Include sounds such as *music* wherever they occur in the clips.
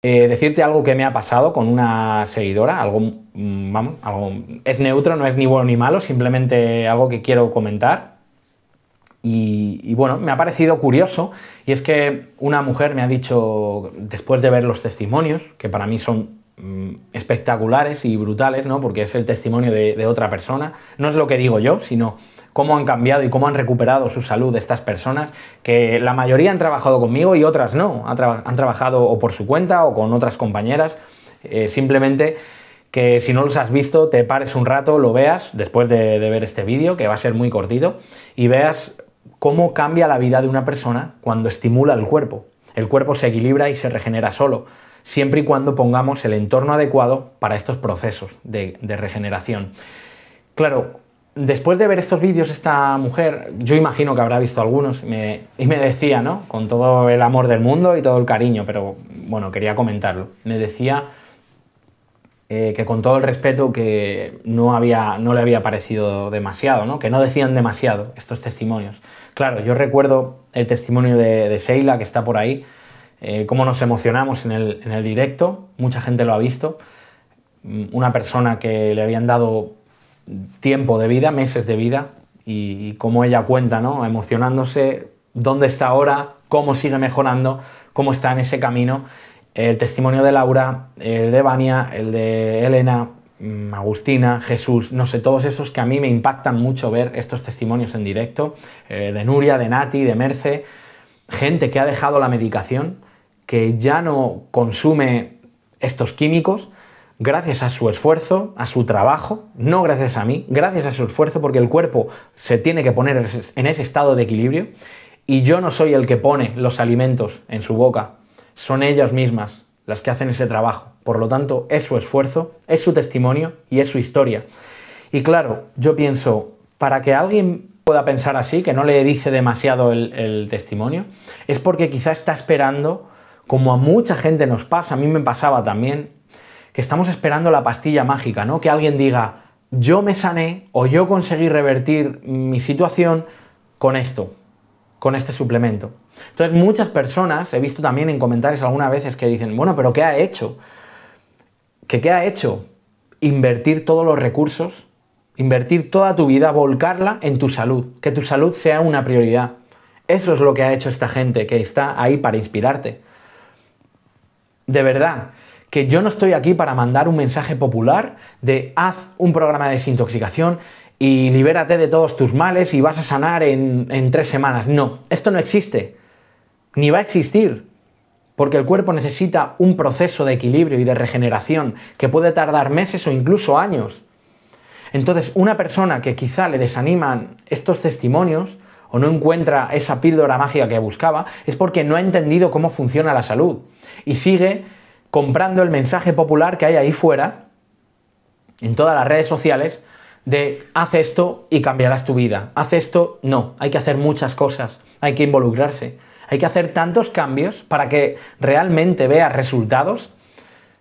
Eh, decirte algo que me ha pasado con una seguidora, algo, mm, vamos, es neutro, no es ni bueno ni malo, simplemente algo que quiero comentar. Y, bueno, me ha parecido curioso, y es que una mujer me ha dicho, después de ver los testimonios, que para mí son mm, espectaculares y brutales, ¿no? Porque es el testimonio de otra persona, no es lo que digo yo, sino cómo han cambiado y cómo han recuperado su salud estas personas, que la mayoría han trabajado conmigo y otras no, han, trabajado o por su cuenta o con otras compañeras, eh, simplemente que si no los has visto te pares un rato, lo veas después de, ver este vídeo, que va a ser muy cortito, y veas cómo cambia la vida de una persona cuando estimula el cuerpo. El cuerpo se equilibra y se regenera solo, siempre y cuando pongamos el entorno adecuado para estos procesos de, de regeneración. Claro, después de ver estos vídeos, esta mujer, yo imagino que habrá visto algunos, y me, decía, ¿no? Con todo el amor del mundo y todo el cariño, pero bueno, quería comentarlo. Me decía eh, que con todo el respeto que no, había, no le había parecido demasiado, ¿no? Que no decían demasiado estos testimonios. Claro, yo recuerdo el testimonio de, de Sheila, que está por ahí, eh, cómo nos emocionamos en el, en el directo, mucha gente lo ha visto. Mm, una persona que le habían dado tiempo de vida, meses de vida, y, como cómo ella cuenta, ¿no? Emocionándose, dónde está ahora, cómo sigue mejorando, cómo está en ese camino. El testimonio de Laura, el de Vania, el de Elena, mm, Agustina, Jesús, no sé, todos esos que a mí me impactan mucho ver estos testimonios en directo, eh, de Nuria, de Nati, de Merce, gente que ha dejado la medicación, que ya no consume estos químicos gracias a su esfuerzo, a su trabajo, no gracias a mí, gracias a su esfuerzo, porque el cuerpo se tiene que poner en ese estado de equilibrio y yo no soy el que pone los alimentos en su boca, son ellas mismas las que hacen ese trabajo. Por lo tanto, es su esfuerzo, es su testimonio y es su historia. Y claro, yo pienso, para que alguien pueda pensar así, que no le dice demasiado el, testimonio, es porque quizá está esperando, como a mucha gente nos pasa, a mí me pasaba también, que estamos esperando la pastilla mágica, ¿no? Que alguien diga, yo me sané o yo conseguí revertir mi situación con esto, con este suplemento. Entonces muchas personas, he visto también en comentarios algunas veces que dicen, bueno, pero ¿qué ha hecho? ¿Que ¿Qué ha hecho? Invertir todos los recursos, invertir toda tu vida, volcarla en tu salud, que tu salud sea una prioridad. Eso es lo que ha hecho esta gente que está ahí para inspirarte. De verdad, que yo no estoy aquí para mandar un mensaje popular de haz un programa de desintoxicación y libérate de todos tus males y vas a sanar en, tres semanas. No, esto no existe, ni va a existir, porque el cuerpo necesita un proceso de equilibrio y de regeneración que puede tardar meses o incluso años. Entonces, una persona que quizá le desaniman estos testimonios o no encuentra esa píldora mágica que buscaba, es porque no ha entendido cómo funciona la salud y sigue comprando el mensaje popular que hay ahí fuera, en todas las redes sociales, de haz esto y cambiarás tu vida. Haz esto, no. Hay que hacer muchas cosas, hay que involucrarse. Hay que hacer tantos cambios para que realmente veas resultados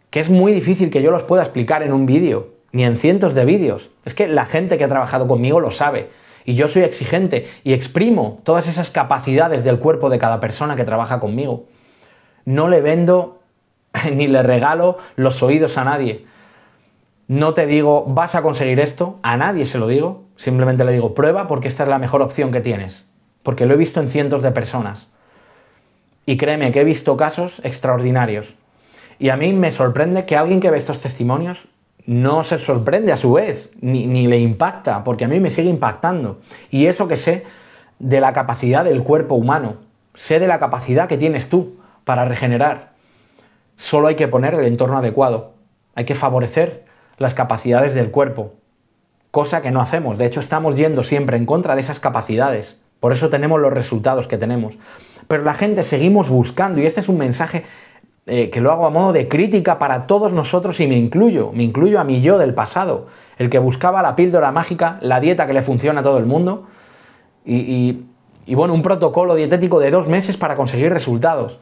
que es muy difícil que yo los pueda explicar en un vídeo, ni en cientos de vídeos. Es que la gente que ha trabajado conmigo lo sabe. Y yo soy exigente y exprimo todas esas capacidades del cuerpo de cada persona que trabaja conmigo. No le vendo *laughs* ni le regalo los oídos a nadie. No te digo, vas a conseguir esto, a nadie se lo digo, simplemente le digo, prueba porque esta es la mejor opción que tienes, porque lo he visto en cientos de personas. Y créeme que he visto casos extraordinarios. Y a mí me sorprende que alguien que ve estos testimonios no se sorprende a su vez, ni, ni le impacta, porque a mí me sigue impactando. Y eso que sé de la capacidad del cuerpo humano, sé de la capacidad que tienes tú para regenerar. Solo hay que poner el entorno adecuado. Hay que favorecer las capacidades del cuerpo, cosa que no hacemos. De hecho, estamos yendo siempre en contra de esas capacidades. Por eso tenemos los resultados que tenemos. Pero la gente seguimos buscando, y este es un mensaje eh, que lo hago a modo de crítica para todos nosotros y me incluyo, me incluyo a mi yo del pasado, el que buscaba la píldora mágica, la dieta que le funciona a todo el mundo, y, y bueno, un protocolo dietético de dos meses para conseguir resultados.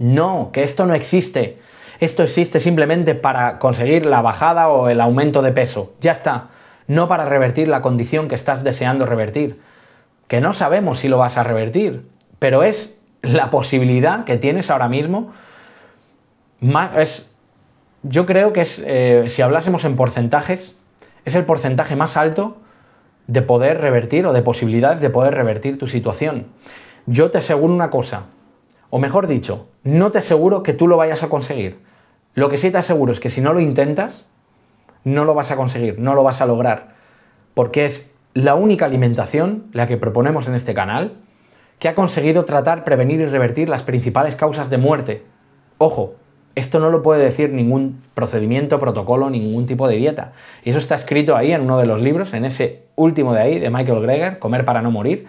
No, que esto no existe. Esto existe simplemente para conseguir la bajada o el aumento de peso. Ya está. No para revertir la condición que estás deseando revertir. Que no sabemos si lo vas a revertir, pero es la posibilidad que tienes ahora mismo. yo creo que es, eh, si hablásemos en porcentajes, es el porcentaje más alto de poder revertir o de posibilidades de poder revertir tu situación. Yo te aseguro una cosa, o mejor dicho, no te aseguro que tú lo vayas a conseguir. Lo que sí te aseguro es que si no lo intentas, no lo vas a conseguir, no lo vas a lograr. Porque es la única alimentación, la que proponemos en este canal, que ha conseguido tratar, prevenir y revertir las principales causas de muerte. Ojo, esto no lo puede decir ningún procedimiento, protocolo, ningún tipo de dieta. Y eso está escrito ahí en uno de los libros, en ese último de ahí, de Michael Greger, Comer para no morir,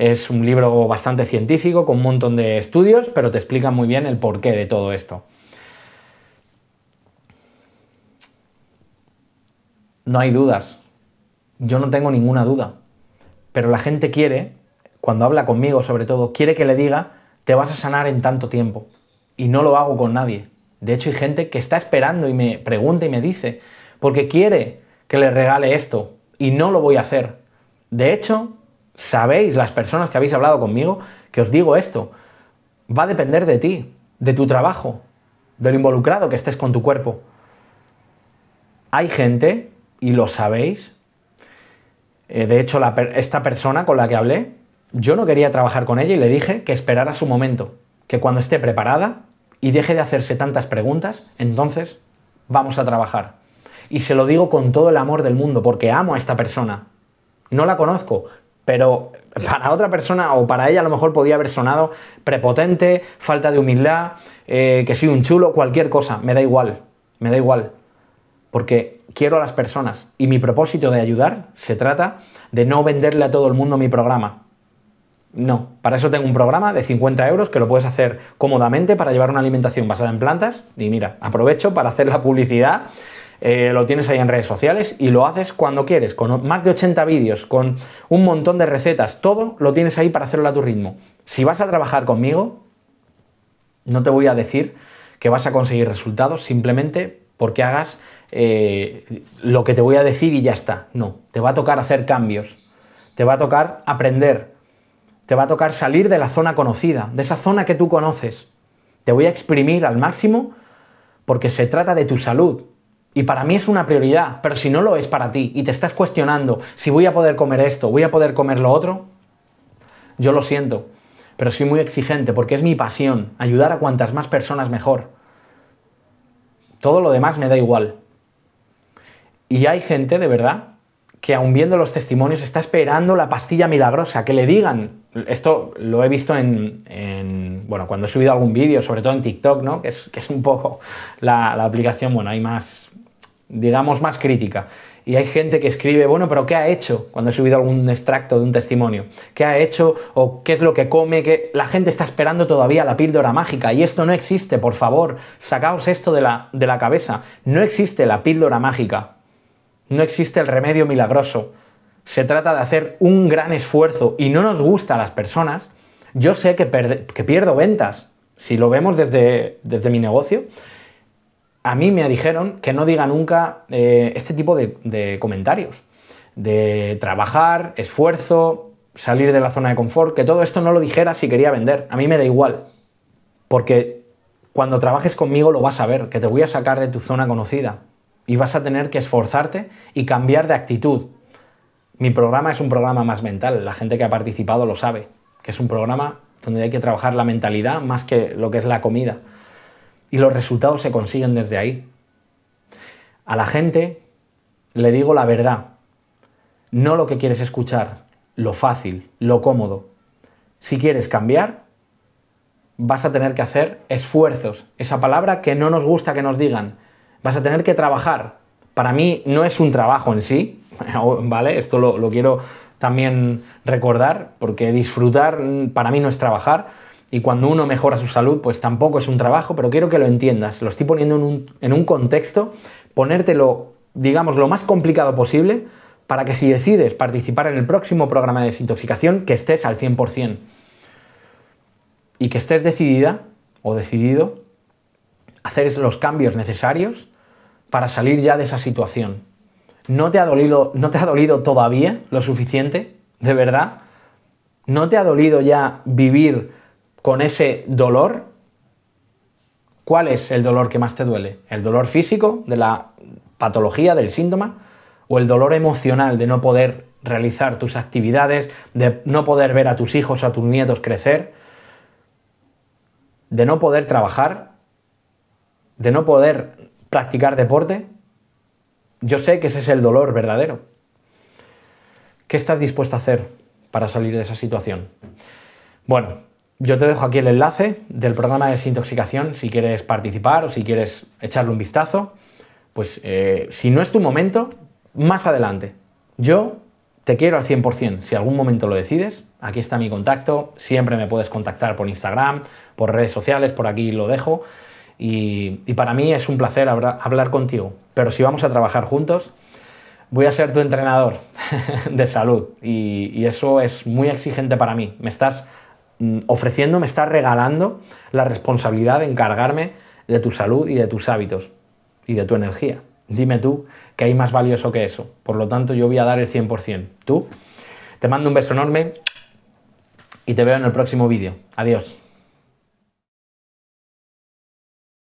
es un libro bastante científico, con un montón de estudios, pero te explica muy bien el porqué de todo esto. No hay dudas. Yo no tengo ninguna duda. Pero la gente quiere, cuando habla conmigo sobre todo, quiere que le diga, te vas a sanar en tanto tiempo. Y no lo hago con nadie. De hecho, hay gente que está esperando y me pregunta y me dice, porque quiere que le regale esto y no lo voy a hacer. De hecho, sabéis, las personas que habéis hablado conmigo, que os digo esto, va a depender de ti, de tu trabajo, de lo involucrado que estés con tu cuerpo. Hay gente, y lo sabéis, eh, de hecho esta persona con la que hablé, yo no quería trabajar con ella y le dije que esperara su momento, que cuando esté preparada y deje de hacerse tantas preguntas, entonces vamos a trabajar. Y se lo digo con todo el amor del mundo, porque amo a esta persona. No la conozco, pero para otra persona o para ella a lo mejor podía haber sonado prepotente, falta de humildad, eh, que soy un chulo, cualquier cosa, me da igual, me da igual, porque quiero a las personas y mi propósito de ayudar se trata de no venderle a todo el mundo mi programa. No, para eso tengo un programa de 50 euros que lo puedes hacer cómodamente para llevar una alimentación basada en plantas y mira, aprovecho para hacer la publicidad eh, lo tienes ahí en redes sociales y lo haces cuando quieres, con más de 80 vídeos, con un montón de recetas, todo lo tienes ahí para hacerlo a tu ritmo. Si vas a trabajar conmigo, no te voy a decir que vas a conseguir resultados simplemente porque hagas eh, lo que te voy a decir y ya está. No, te va a tocar hacer cambios, te va a tocar aprender, te va a tocar salir de la zona conocida, de esa zona que tú conoces. Te voy a exprimir al máximo porque se trata de tu salud, y para mí es una prioridad, pero si no lo es para ti y te estás cuestionando si voy a poder comer esto, voy a poder comer lo otro, yo lo siento, pero soy muy exigente porque es mi pasión, ayudar a cuantas más personas mejor. Todo lo demás me da igual. Y hay gente, de verdad, que aún viendo los testimonios está esperando la pastilla milagrosa, que le digan. Esto lo he visto en, bueno, cuando he subido algún vídeo, sobre todo en TikTok, ¿no? Que es, un poco la aplicación, bueno, hay más digamos, más crítica. Y hay gente que escribe, bueno, pero ¿qué ha hecho cuando he subido algún extracto de un testimonio? ¿Qué ha hecho o qué es lo que come? Que la gente está esperando todavía la píldora mágica y esto no existe, por favor, sacaos esto de la, cabeza. No existe la píldora mágica, no existe el remedio milagroso. Se trata de hacer un gran esfuerzo y no nos gusta a las personas. Yo sé que, pierdo ventas, si lo vemos desde, desde mi negocio, a mí me dijeron que no diga nunca eh, este tipo de, de comentarios, de trabajar, esfuerzo, salir de la zona de confort, que todo esto no lo dijera si quería vender. A mí me da igual, porque cuando trabajes conmigo lo vas a ver, que te voy a sacar de tu zona conocida y vas a tener que esforzarte y cambiar de actitud. Mi programa es un programa más mental, la gente que ha participado lo sabe, que es un programa donde hay que trabajar la mentalidad más que lo que es la comida. Y los resultados se consiguen desde ahí. A la gente le digo la verdad, no lo que quieres escuchar, lo fácil, lo cómodo. Si quieres cambiar, vas a tener que hacer esfuerzos. Esa palabra que no nos gusta que nos digan. Vas a tener que trabajar. Para mí no es un trabajo en sí, *laughs* ¿vale? Esto lo, lo quiero también recordar, porque disfrutar mm, para mí no es trabajar y cuando uno mejora su salud, pues tampoco es un trabajo, pero quiero que lo entiendas. Lo estoy poniendo en un, contexto, ponértelo, digamos, lo más complicado posible para que si decides participar en el próximo programa de desintoxicación, que estés al 100%. Y que estés decidida o decidido a hacer los cambios necesarios para salir ya de esa situación. ¿No te no te ha dolido todavía lo suficiente? ¿De verdad? ¿No te ha dolido ya vivir con ese dolor, ¿cuál es el dolor que más te duele? ¿El dolor físico de la patología, del síntoma? ¿O el dolor emocional de no poder realizar tus actividades, de no poder ver a tus hijos, a tus nietos crecer, de no poder trabajar, de no poder practicar deporte? Yo sé que ese es el dolor verdadero. ¿Qué estás dispuesto a hacer para salir de esa situación? Bueno, yo te dejo aquí el enlace del programa de desintoxicación si quieres participar o si quieres echarle un vistazo. Pues eh, si no es tu momento, más adelante. Yo te quiero al 100%. Si algún momento lo decides, aquí está mi contacto. Siempre me puedes contactar por Instagram, por redes sociales, por aquí lo dejo. Y, para mí es un placer hablar contigo. Pero si vamos a trabajar juntos, voy a ser tu entrenador *laughs* de salud. Y, y eso es muy exigente para mí. Me estás Mm, ofreciendo, me estás regalando la responsabilidad de encargarme de tu salud y de tus hábitos y de tu energía. Dime tú que hay más valioso que eso. Por lo tanto, yo voy a dar el 100%. Tú, te mando un beso enorme y te veo en el próximo vídeo. Adiós.